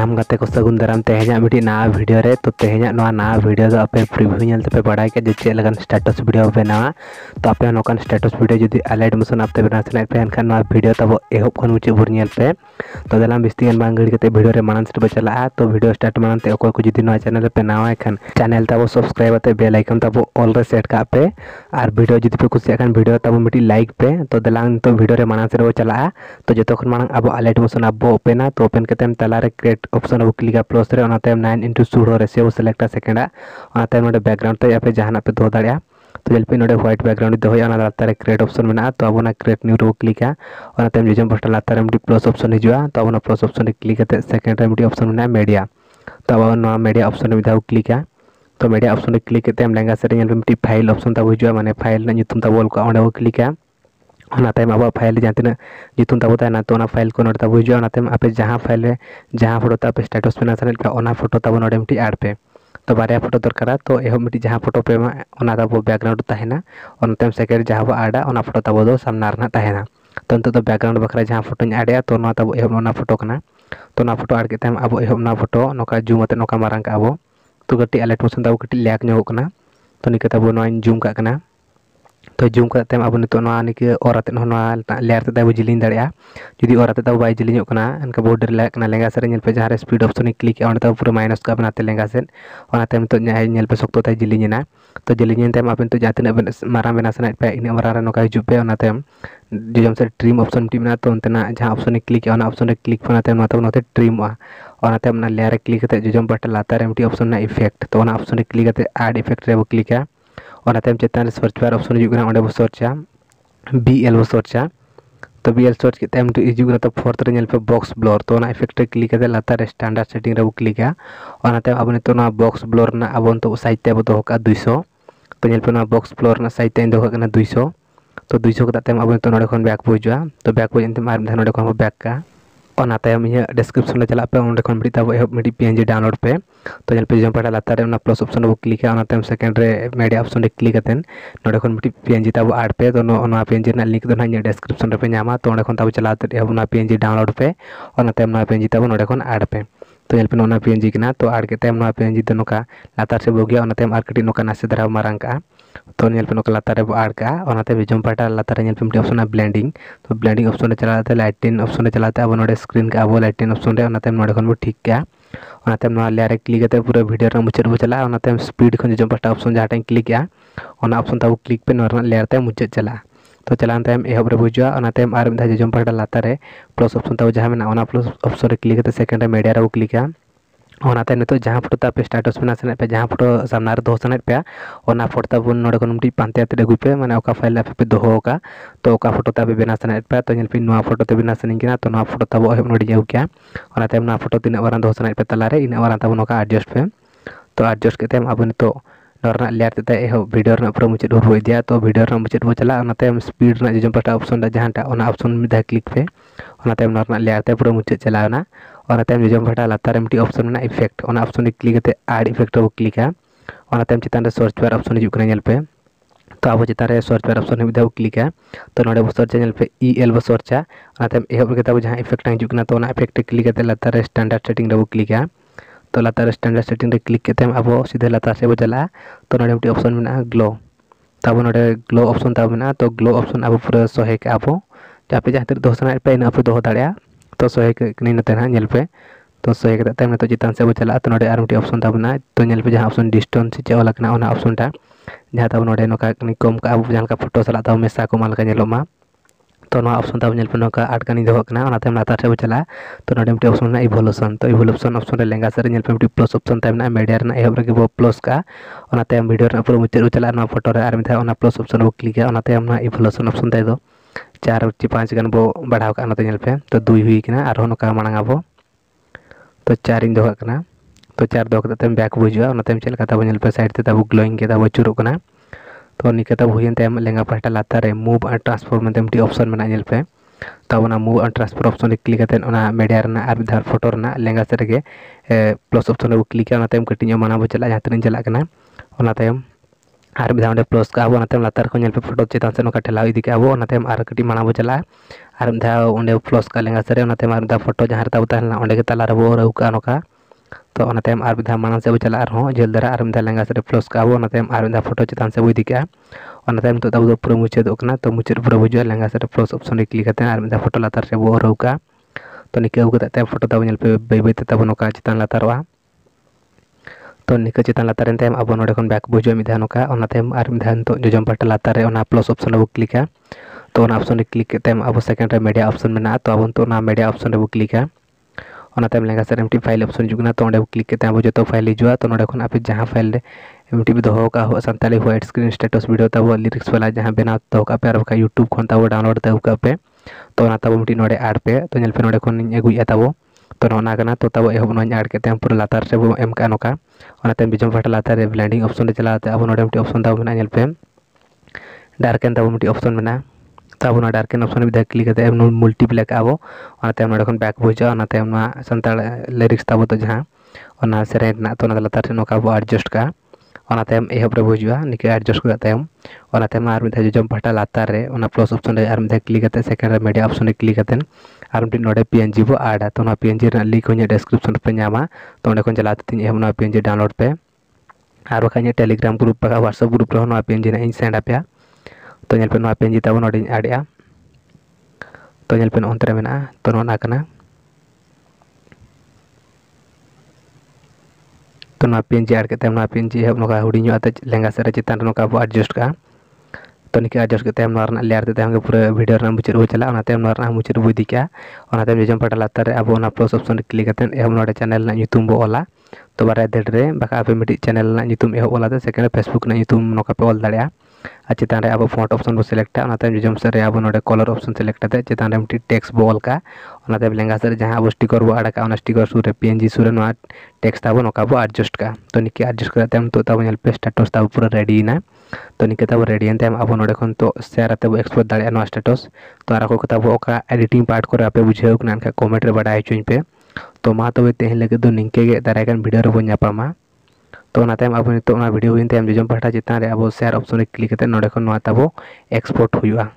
ᱥᱟᱱᱟᱢ ᱜᱟᱛᱮ ᱠᱚ ᱥᱟᱹᱜᱩᱱ ᱫᱟᱨᱟᱢ ᱛᱮᱦᱮᱧᱟᱜ ᱢᱤᱫᱴᱤᱡ ᱱᱟᱣᱟ ᱵᱷᱤᱰᱤᱭᱳ ᱨᱮ ᱛᱚ ᱛᱮᱦᱮᱧᱟᱜ ᱱᱚᱣᱟ ᱱᱟᱣᱟ ᱵᱷᱤᱰᱤᱭᱳ ᱫᱚ ᱟᱯᱮ ᱯᱨᱤᱵᱷᱤᱭᱩ ᱧᱮᱞ ᱛᱮᱯᱮ ᱵᱟᱲᱟᱭ ᱠᱮᱫ ᱡᱮ ᱪᱮᱫ ᱞᱮᱠᱟᱱ ᱥᱴᱮᱴᱟᱥ ᱵᱷᱤᱰᱤᱭᱳ ᱯᱮ ᱵᱮᱱᱟᱣᱟ ᱛᱚ ᱟᱯᱮ ᱱᱚᱝᱠᱟᱱ ᱥᱴᱮᱴᱟᱥ ᱵᱷᱤᱰᱤᱭᱳ ᱡᱩᱫᱤ ᱟᱞᱮ ᱮᱰᱢᱤᱥᱚᱱ ᱟᱯᱮ ᱵᱮᱱᱟᱣ ᱥᱟᱱᱟᱭᱮᱫ ᱯᱮᱭᱟ ᱮᱱᱠᱷᱟᱱ ᱱᱚᱣᱟ ᱵᱷᱤᱰᱤᱭᱳ ᱛᱟᱵᱚ ᱮᱦᱚᱵ ᱠᱷᱚᱱ ᱢᱩᱪᱟᱹᱫ ᱵᱷᱳᱨ ᱧᱮᱞ ᱯᱮ ᱛᱚ ᱫᱮᱞᱟᱢ ᱵᱤᱥᱛᱤ ᱜᱟᱱ ᱵᱟᱝ ᱜᱟᱹᱲᱤ ᱠᱟᱛᱮ ᱵᱷᱤᱰᱤᱭᱳ ᱨᱮ ᱢᱟᱲᱟᱝ ᱥᱮᱫ ᱵᱚ ᱪᱟᱞᱟᱜᱼᱟ ᱛᱚ ᱵᱷᱤᱰᱤᱭᱳ ᱥᱴᱟᱨᱴ ᱢᱟᱲᱟᱝ ᱛᱮ ᱚᱠᱚᱭ ᱠᱚ ᱡᱩᱫᱤ ᱱᱚᱣᱟ ᱪᱮᱱᱮᱞ ᱨᱮᱯᱮ ᱱᱟᱣᱟ ᱮᱱᱠᱷᱟᱱ ᱪᱮᱱᱮᱞ ᱛᱟᱵᱚ ᱥᱟᱵᱥᱠᱨᱟᱭᱤᱵ ᱠᱟᱛᱮ ᱵᱮᱞ ᱟᱭᱠᱚᱱ ᱛᱟᱵᱚ ᱚᱞ ᱨᱮ ᱥᱮᱴ ᱠᱟᱜ ᱯᱮ ᱟᱨ ᱵᱷᱤᱰᱤᱭᱳ ᱡᱩᱫᱤ ᱯᱮ ᱠᱩᱥᱤᱭᱟᱜ ᱠᱷᱟᱱ ᱵᱷᱤᱰᱤᱭᱳ ᱛᱟᱵᱚ ᱢᱤᱫᱴᱤᱡ ᱞᱟᱭᱤᱠ ᱯᱮ ᱛᱚ ᱫᱮᱞᱟᱝ ᱱᱤᱛᱚᱜ ᱵᱷᱤᱰᱤᱭᱳ ᱨᱮ ᱢᱟᱲᱟᱝ ᱥᱮᱫ ᱵᱚ ᱪᱟᱞᱟᱜᱼᱟ ᱛᱚ ᱡᱚᱛᱚ ᱠᱷᱚᱱ ᱢᱟᱲᱟᱝ ᱟᱵᱚ ᱟᱞᱮ ᱮᱰᱢᱤᱥᱚᱱ ᱟᱵᱚ ᱳᱯᱮᱱᱟ ᱛᱚ ᱳᱯᱮᱱ ᱠᱟᱛᱮ ᱛᱟᱞᱟᱨᱮ ᱠᱨᱮᱴ অপশন অব ক্লিক আ প্লাস রে অন টাইম 9 ইনটু 16 রে সেব সিলেক্ট সেকেন্ড আ অন টাইম নো ব্যাকগ্রাউন্ড তো এখানে যেখানে পে দো দড়িয়া তো হেল্পি নো হোয়াইট ব্যাকগ্রাউন্ড তো হই আনা তারে ক্রিয়েট অপশন মেন আ তো আবনা ক্রিয়েট নিউ রো ক্লিক আ অন টাইম জজম পসটা লাতার এমডি প্লাস অপশন হিজুয়া তো আবনা প্লাস অপশন ক্লিক করতে সেকেন্ড টাইম এমডি অপশন মেন মিডিয়া তো আবনা মিডিয়া অপশন উইথআও ক্লিক আ তো মিডিয়া অপশন ক্লিক করতে এম ল্যাঙ্গুয়েজ সেটিংস এমডি ফাইল অপশন তো হইজবা মানে ফাইল না যতন তো বল কো অন অব ক্লিক আ ᱚᱱᱟ ᱛᱟᱭᱚᱢ ᱟᱵᱚᱣᱟᱜ ᱯᱷᱟᱭᱤᱞ ᱨᱮ ᱡᱟᱦᱟᱸ ᱛᱤᱱᱟᱹᱜ ᱧᱩᱛᱩᱢ ᱛᱟᱵᱚ ᱛᱟᱦᱮᱱᱟ ᱛᱚ ᱚᱱᱟ ᱯᱷᱟᱭᱤᱞ ᱠᱚ ᱱᱚᱰᱮ ᱛᱟᱵᱚ ᱦᱤᱡᱩᱜᱼᱟ ᱚᱱᱟ ᱛᱟᱭᱚᱢ ᱟᱯᱮ ᱡᱟᱦᱟᱸ ᱯᱷᱟᱭᱤᱞ ᱨᱮ ᱡᱟᱦᱟᱸ ᱯᱷᱳᱴᱳ ᱛᱮ ᱟᱯᱮ ᱥᱴᱮᱴᱟᱥ ᱵᱮᱱᱟᱣ ᱥᱟᱱᱟᱭᱮᱫ ᱯᱮᱭᱟ ᱚᱱᱟ ᱯᱷᱳᱴᱳ ᱛᱟᱵᱚ ᱱᱚᱰᱮ ᱢᱤᱫᱴᱤᱡ ᱟᱲ ᱯᱮ ᱛᱚ ᱵᱟᱨᱭᱟ ᱯᱷᱳᱴᱳ ᱫᱚᱨᱠᱟᱨᱟ ᱛᱚ ᱮᱦᱚᱵ ᱢᱤᱫᱴᱤᱡ ᱡᱟᱦᱟᱸ ᱯᱷᱳᱴᱳ ᱯᱮ ᱮᱢᱟ ᱚᱱᱟ ᱛᱟᱵᱚ ᱵᱮᱠᱜᱨᱟᱣᱩᱱᱰ ᱛᱟᱦᱮᱱᱟ ᱚᱱᱟ ᱛᱟᱭᱚᱢ ᱥᱮᱠᱮᱱᱰ ᱡᱟᱦᱟᱸ ᱵᱚ ᱟᱲᱟ ᱚᱱᱟ ᱯᱷᱳᱴᱳ ᱛᱟᱵᱚ ᱫᱚ ᱥᱟᱢᱱᱟ ᱨᱮᱱᱟᱜ ᱛᱟᱦᱮᱱᱟ ᱛᱚ ᱱᱤᱛᱚᱜ ᱫᱚ ᱵᱮᱠᱜᱨᱟᱣᱩᱱᱰ ᱵᱟᱠᱷᱨᱟ ᱡᱟᱦᱟᱸ ᱯᱷᱳᱴᱳᱧ ᱟᱲᱮᱜᱼᱟ ᱛᱚ ᱱᱚᱣᱟ ᱛᱟᱵᱚ ᱮᱦᱚᱵ ᱚᱱᱟ ᱯᱷᱳᱴᱳ ᱠᱟᱱᱟ ᱛᱚ ᱚᱱᱟ ᱯᱷᱳᱴᱳ ᱟᱲ ᱠᱮᱫ ᱛᱟᱭᱚᱢ ᱟᱵᱚ ᱮᱦᱚᱵ ᱚᱱᱟ ᱯᱷᱳᱴᱳ ᱱᱚᱝᱠᱟ ᱡᱩᱢ ᱟᱛᱮ ᱱᱚᱝᱠᱟ ᱢᱟᱨᱟᱝ ᱠᱟᱜᱼᱟ ᱵᱚ ᱛᱚ ᱠᱟᱹᱴᱤᱡ ᱟᱞᱮ ᱴᱷᱮᱱ ᱛᱟᱵᱚ ᱠᱟᱹᱴᱤᱡ ᱞᱮᱠ ᱧᱚᱜᱚᱜ ᱠᱟᱱᱟ ᱛᱚ ᱱᱤᱝᱠᱟᱹ ᱛᱟᱵᱚ ᱱᱚᱣᱟᱧ ᱡᱩᱢ ᱠᱟᱜ ᱠᱟᱱᱟ तो जूम करतेम अब लेयारे बो जिली दाड़ा जी और बै जिली इनका बोर्डर लगेगा लेंगा सेलपे जहाँ स्पीड अपशन क्लिक पूरा माइनस को लेंगा सेलपे सक्तो तक जिली तो जिली अब जहाँ तक मारा बना सेना पे इन मारा नौका हजूपे जो जम से ट्रीम ऑप्शन मिट्टी मेरा तो उनना जहाँ option click option click trim लेयारे क्लिक जो जम बट लातारे मिट्टी अपशन इफेक्ट तो अपशन क्लिक एड इफेक्ट क्लिका ᱚᱱᱟ ᱛᱟᱭᱚᱢ ᱪᱮᱛᱟᱱ ᱨᱮ ᱥᱟᱨᱪ ᱵᱟᱨ ᱚᱯᱥᱚᱱ ᱦᱤᱡᱩᱜ बो ᱚᱸᱰᱮ ᱵᱚ तो बी एल सर्च के टाइम तो फोर्थ रे पे बॉक्स ब्लोर तो इफेक्ट क्लिक लातार स्टैंडार्ड सेटिंग रे क्लिका अब नितोना बॉक्स ब्लोर अब तो साइज तेब दुशो तो बॉक्स ब्लोर साइज तेज दोका दुशो तो दुशो अब नितोना बैक बो तो बैक बो बैक का डिस्क्रिप्शन में चला पे मिट्टी पी एन जी डाउनलोड पे तो पे जो पेटा लातारे प्लस ऑप्शन क्लिक है सेकेंड मेडिया ऑप्शन क्लिक ना पी एन जी तब एड पे तो पी एन जी लिंक तो ना डिस्क्रिप्शन पे नाम तो चला पी एन जी डाउनलोड पे पी एन जी तब ना एड पे तो पे पी एन जी तो एड पी एन जी तो ना लातार से बोगे और कटी ना नाशे दारा मारा तो नेपे लातारे आड़का और बीजों पाटा लातारे अपशन ब्लैंड तो ब्लैंडिंग अपशन चलाते लाइटिन अपशन चलाते अब ना स्क्रीन अब लाइटिन अपशन नोड़े खन ठीक लेयारे तो क्लिक पूरा भिडियो मुझे बो चलाते स्पीड खन जीजों पाटा अपशन जहाँ टाइम क्लिक अपशन तब क्लिक पे ना लेयारे मुचाद चला तो चलाते एहब बुजाते जीजों पाटा लातारे प्लस अपशन तब जहाँ प्लस अपशन क्लिक सेकेंड टाइम मीडिया क्लिका होते नित तो फोटोतापे स्टेटस में सेना पे जहाँ फोटो सामना दो सेना पे फोटोताब नोटी पानी अगू पे मैंने फाइल आपे दोहोका तो फोटोताबे बना सेना पे तो फोटोते बना सीना तो फोटोताब नोटे फोटो तीन वारा दो सेना पे तलारे इन वारा तब एडजस्ट पे तो एडजस्ट करते अब नित ना लेर भिडियो पूरा मुझे रुआ तो भिडियो मुचाद बो चलाते स्पीड जो पाटा अपशन जहाँ अपशन मे क्लिक पे लेयारे पूरा मुझे चलाते जो पाटा लातारे मिट्टी अपशन में effect option click add effect बो क्लिका चितान सर्च वेयर अपशन हजारे तो अब चितान सर्च वेयर अपशन मे क्लिका तो ना सर्चा पे इ एल बो सर्चा एहबा इफेक्ट हजार तो इफेक्ट क्लिक लातारे स्टैंडार्ड सेटिंग बो क्लिका तो ᱞᱟᱛᱟᱨ स्टैंडार्ड सेटिंग क्लिक करते हैं अब सीधे ᱞᱟᱛᱟᱨ से चला तो ᱛᱚ ᱱᱚᱰᱮ ᱢᱤᱫᱴᱤᱡ ᱚᱯᱥᱚᱱ ᱢᱮᱱᱟᱜᱼᱟ ᱜᱞᱳ ᱛᱟᱵᱚ ग्लो ऑप्शन तब में तो ग्लो ऑप्शन अब तो पूरा सहे के आप जहाँ पे जहाँ तीन दोहना पे इन पे दोह दाड़ा तो सहे के नाते ना पे तो सहे तम तो चितान से चला तो ना और ऑप्शन तो पे जहाँ ऑप्शन डिस्टेंस चे ऑल ऑप्शन टा जहाँ तब ना नौका कम का जहाँ फोटो सला मेसा को मालका तो अपशन तब ना आटकानी दोहना लातारे चला तो नोट अपशन इवोल्यूशन तो इवोल्यूशन अपशन लेंगा से प्लस अपशन तेना मीडिया एहब रे बो प्लस का भिडियो तो पूरा मुझे चलना फोटो में प्लस अपशन बो क्लिकाते इवोल्यूशन अपशन तेज चार चे पाँच गो पे तो दुई हुईना और ना माड़ा तो चार दोहना तो चार दोहते बैक बुजुआ चलते सैड तब ग्लोइंग चूरना तो निकेत लेंगा पाटा लातार मूव एंड ट्रांसफर में मिट्टी अपशन मेलपे तो move and transfer option click media और फोटो लेंगा सर के प्लस अपशन क्लिका कटी माना चल जहाँ तीन चलना आर भी प्लस का अब लातारे फोटो चितान से ठेला इकम माना बो चला और दावे प्लस का लेंगा सर फोटो जहाँ तब तेनाली तलाारे अरुक नौका तो, तो मांग से चलो झेल दारा और मैं लेंगा सारे फ्लोस का तो फोटो चितान से तो बुदेव नित पूरा मुचाद होना तो मुचाद पूरा बुजुआ लेंगा सारे फ्लोस अपशन क्लिक फोटो लातार से बोरूक तो निकाते फोटो तबे बैबे तबा चितान लातार तो निका चितान लातारे अब ना बैक बुजुआ मे दिन जजम पाटे लातारे प्लस अपशन क्लिका तो अपशन क्लिक अब सेकेंड में मीडिया अपशन मे तो अब मीडिया अपशन क्लिका ᱚᱱᱟᱛᱮ ᱞᱮᱸᱜᱟ ᱥᱮᱫ ᱨᱮ ᱢᱤᱫᱴᱤᱡ ᱯᱷᱟᱭᱤᱞ ᱚᱯᱥᱚᱱ ᱦᱤᱡᱩᱜ ᱠᱟᱱᱟ ᱛᱚ ᱚᱸᱰᱮ ᱠᱞᱤᱠ ᱠᱟᱛᱮ ᱟᱵᱚ ᱡᱚᱛᱚ ᱯᱷᱟᱭᱤᱞ ᱦᱤᱡᱩᱜᱼᱟ ᱛᱚ ᱱᱚᱰᱮ ᱠᱷᱚᱱ ᱟᱯᱮ ᱡᱟᱦᱟᱸ ᱯᱷᱟᱭᱤᱞ ᱨᱮ ᱮᱢᱴᱤ ᱯᱮ ᱫᱚᱦᱚ ᱟᱠᱟᱫ ᱟᱵᱚᱣᱟᱜ Santali white screen status video ᱛᱟᱵᱚ ᱞᱤᱨᱤᱠᱥ ᱵᱟᱞᱟ ᱡᱟᱦᱟᱸ ᱵᱮᱱᱟᱣ ᱫᱚᱦᱚ ᱠᱟᱜ ᱯᱮ ᱟᱨ ᱵᱟᱠᱷᱟᱡ ᱤᱭᱩᱴᱩᱵᱽ ᱠᱷᱚᱱ ᱛᱟᱵᱚ ᱰᱟᱣᱩᱱᱞᱳᱰ ᱫᱚᱦᱚ ᱠᱟᱜ ᱯᱮ ᱛᱚ ᱚᱱᱟ ᱛᱟᱵᱚ ᱢᱤᱫᱴᱤᱡ ᱱᱚᱰᱮ ᱟᱲ ᱯᱮ ᱛᱚ ᱧᱮᱞ ᱯᱮ ᱱᱚᱰᱮ ᱠᱷᱚᱱᱤᱧ ᱟᱹᱜᱩᱭᱮᱫᱼᱟ ᱛᱟᱵᱚ ᱛᱚ ᱱᱚᱜᱼᱚ ᱠᱟᱱᱟ ᱛᱚ ᱛᱟᱵᱚ ᱮᱦᱚᱵ ᱱᱚᱣᱟᱧ ᱟᱲ ᱠᱮᱫ ᱛᱟᱭᱚᱢ ᱯᱩᱨᱟᱹ ᱞᱟᱛᱟᱨ ᱨᱮ ᱵᱚ ᱮᱢ ᱠᱟᱜᱼᱟ ᱱᱚᱝᱠᱟ ᱚᱱᱟᱛᱮ ᱵᱤᱡᱚᱢ ᱯᱷᱟᱴᱟ ᱞᱟᱛᱟᱨ ᱨᱮ ᱵᱞᱮᱱᱰᱤᱝ ᱚᱯᱥᱚᱱ ᱨᱮ ᱪᱟᱞᱟᱣ ᱠᱟᱛᱮ ᱟᱵᱚ ᱱᱚᱰᱮ ᱢᱤᱫᱴᱤᱡ ᱚᱯᱥᱚᱱ ᱛᱟᱵᱚ ᱢᱮᱱᱟᱜᱼᱟ ᱧᱮᱞ ᱯᱮ ᱰᱟᱨᱠᱮᱱ ᱛᱟᱵᱚ ᱢᱤᱫᱴᱤᱡ ᱚᱯᱥᱚᱱ ᱢᱮᱱᱟᱜᱼᱟ डारकन ऑप्शन भी क्लिक करते हैं मल्टीप्लैक आब और बैक बोझाते सान लिरिक्स तब तो जहाँ से लातार एडजस्ट का अनातेम एहबरे बुजा निके एडजस्ट करतेम अनातेम आर मिदे जो पाटा लातारे ओना प्लस ऑप्शन रे आर क्लिक करते सेकंड रे मीडिया ऑप्शन क्लिक करतेन आर मिटी नोडे पीएनजी बो ऐड तो ना पीएनजी रे लिंक होय डिस्क्रिप्शन पे न्यामा तो ने कोन चलाते तिन एहब ना पीएनजी डाउनलोड पे आर बखाय टेलीग्राम ग्रुप पे व्हाट्सएप ग्रुप रे ना पीएनजी ने इन सेंड आपया तो पे ना जीता जी तब नोड़ी आड़े तो पे अंतरे में तो ना तो ना पेन जी आड़ के ना जी हम हूँ हुडी लेंगा सर चितान ना अब एडजस्ट का तो निका एडजस्ट के लेयर ते पूरा भिडियो मुचाद बो चला मुचाद बो इदी के पाटा लातार अब प्लस ऑप्शन क्लिक एहब ना चैनल बो ओला तो बारे धड़े बाका पे मिट्टी चैनल एहब ओला सेकेंड फेसबुक पे ऑल दाड़ा ᱟᱨ ᱪᱮᱛᱟᱱ ᱨᱮ ᱟᱵᱚ ᱯᱷᱚᱱᱴ ᱚᱯᱥᱚᱱ ᱵᱚ ᱥᱤᱞᱮᱠᱴᱟ ᱚᱱᱟᱛᱮ ᱡᱚᱡᱚᱢ ᱥᱮᱫ ᱨᱮ ᱟᱵᱚ ᱱᱚᱰᱮ ᱠᱚᱞᱟᱨ ᱚᱯᱥᱚᱱ ᱥᱤᱞᱮᱠᱴ ᱠᱟᱛᱮ ᱪᱮᱛᱟᱱ ᱨᱮ ᱢᱤᱫᱴᱤᱡ ᱴᱮᱠᱥ ᱵᱚ ᱚᱞ ᱠᱟᱜᱼᱟ ᱚᱱᱟᱛᱮ ᱞᱮᱸᱜᱟ ᱥᱮᱫ ᱨᱮ ᱡᱟᱦᱟᱸ ᱟᱵᱚ ᱥᱴᱤᱠᱟᱨ ᱵᱚ ᱟᱲᱟᱜᱟ ᱚᱱᱟ ᱥᱴᱤᱠᱟᱨ ᱥᱩᱨ ᱨᱮ ᱯᱤ ᱮᱱ ᱡᱤ ᱥᱩᱨ ᱨᱮ ᱱᱚᱣᱟ ᱴᱮᱠᱥ ᱛᱟᱵᱚ ᱱᱚᱝᱠᱟ ᱵᱚ ᱟᱰᱡᱟᱥᱴ ᱠᱟᱜᱼᱟ ᱛᱚ ᱱᱤᱝᱠᱟᱹ ᱟᱰᱡᱟᱥᱴ ᱠᱟᱛᱮ ᱱᱤᱛᱚᱜ ᱛᱟᱵᱚ ᱧᱮᱞ ᱯᱮ ᱥᱴᱮᱴᱟᱥ ᱛᱟᱵᱚ ᱯᱩᱨᱟᱹ ᱨᱮᱰᱤᱭᱮᱱᱟ तो निके तब रेडियन टाइम अब नोड़े खन तो शेयर आते एक्सपोर्ट दाड़ा नोआ स्टेटस तो आर को तब ओका एडिटिंग पार्ट को आपे बुझे कमेंट रे बड़ा हचुन पे तो मा तब तेहन लगे निके दाराकान भिडियो रे बो ᱛᱚ ᱚᱱᱟ ᱛᱟᱭᱚᱢ ᱟᱵᱚ ᱱᱤᱛᱚᱜ ᱚᱱᱟ ᱵᱷᱤᱰᱤᱭᱳ ᱦᱩᱭᱮᱱ ᱛᱟᱭᱚᱢ ᱡᱚᱡᱚᱢ ᱯᱟᱦᱴᱟ ᱪᱮᱛᱟᱱ ᱨᱮ ᱟᱵᱚ ᱥᱮᱭᱟᱨ ᱚᱯᱥᱚᱱ ᱨᱮ ᱠᱞᱤᱠ ᱠᱟᱛᱮ ᱱᱚᱰᱮ ᱠᱷᱚᱱ ᱱᱚᱣᱟ ᱛᱟᱵᱚ ᱮᱠᱥᱯᱳᱨᱴ ᱦᱩᱭᱩᱜᱼᱟ